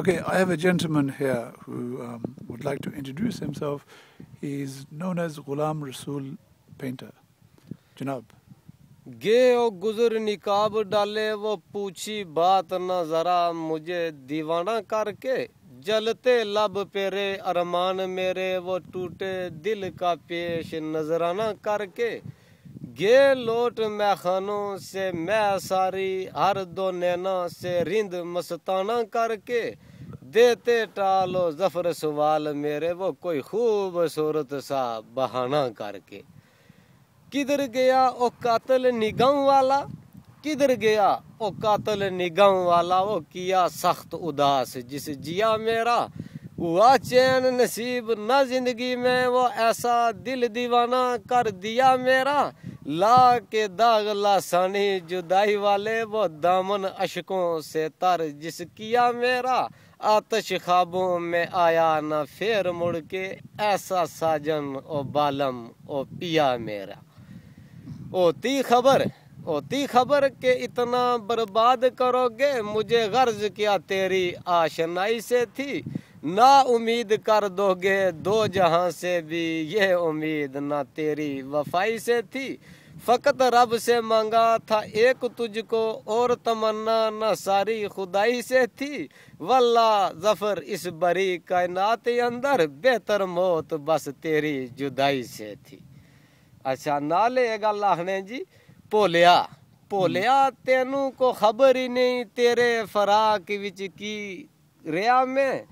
Okay, I have a gentleman here who um, would like to introduce himself. He's known as Ghulam Rasul Painter. Janab. गे ओ गुजर निकाब डाले वो पूछी बात न जरा मुझे दीवाना करके जलते लब पेरे अरमान मेरे वो टूटे दिल का पेश नजराना करके गे लोट मै खानों से मैं सारी हर दो नैना से रिंद मस्ताना करके देते टालो जफर सवाल मेरे वो कोई खूबसूरत सा बहाना करके किधर गया ओ कातल निगाह वाला किधर गया ओ कातल निगाह वाला वो किया सख्त उदास जिस जिया मेरा हुआ चैन नसीब ना जिंदगी में वो ऐसा दिल दीवाना कर दिया मेरा ला के दाग लासानी जुदाई वाले वो दामन अशकों से तर जिस किया मेरा आतश खाबों में आया ना फेर मुड़ के ऐसा साजन ओ बालम ओ पिया मेरा होती खबर होती खबर के इतना बर्बाद करोगे मुझे गर्ज क्या तेरी आशनाई से थी ना उम्मीद कर दोगे दो जहां से भी ये उम्मीद ना तेरी वफाई से थी फ़कत रब से मांगा था एक तुझको और तमन्ना न सारी खुदाई से थी वल्ला जफर इस बरी कायनात अंदर बेहतर मौत बस तेरी जुदाई से थी अच्छा ना लेगा गल आखने जी भोलिया भोलिया तेनू को खबर ही नहीं तेरे फराक विच की रिया में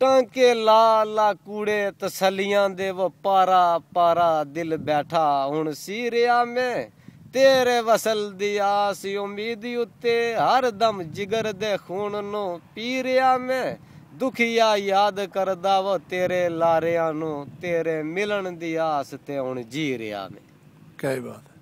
ਟਾਂਕੇ ਲਾ ਲਾ ਕੂੜੇ ਤਸਲੀਆਂ ਦੇ ਵੋ ਪਾਰਾ ਪਾਰਾ ਦਿਲ ਬੈਠਾ ਹੁਣ ਸੀਰਿਆ ਮੈਂ ਤੇਰੇ ਵਸਲ ਦੀ ਆਸ ਉਮੀਦ ਉੱਤੇ ਹਰ ਦਮ ਜਿਗਰ ਦੇ ਖੂਨ ਨੂੰ ਪੀ ਰਿਆ ਮੈਂ ਦੁਖੀਆ ਯਾਦ ਕਰਦਾ ਵੋ ਤੇਰੇ ਲਾਰਿਆਂ ਨੂੰ ਤੇਰੇ ਮਿਲਣ ਦੀ ਆਸ ਤੇ ਹੁਣ ਜੀ ਰਿਆ ਮੈਂ ਕਹੀ ਬਾਤ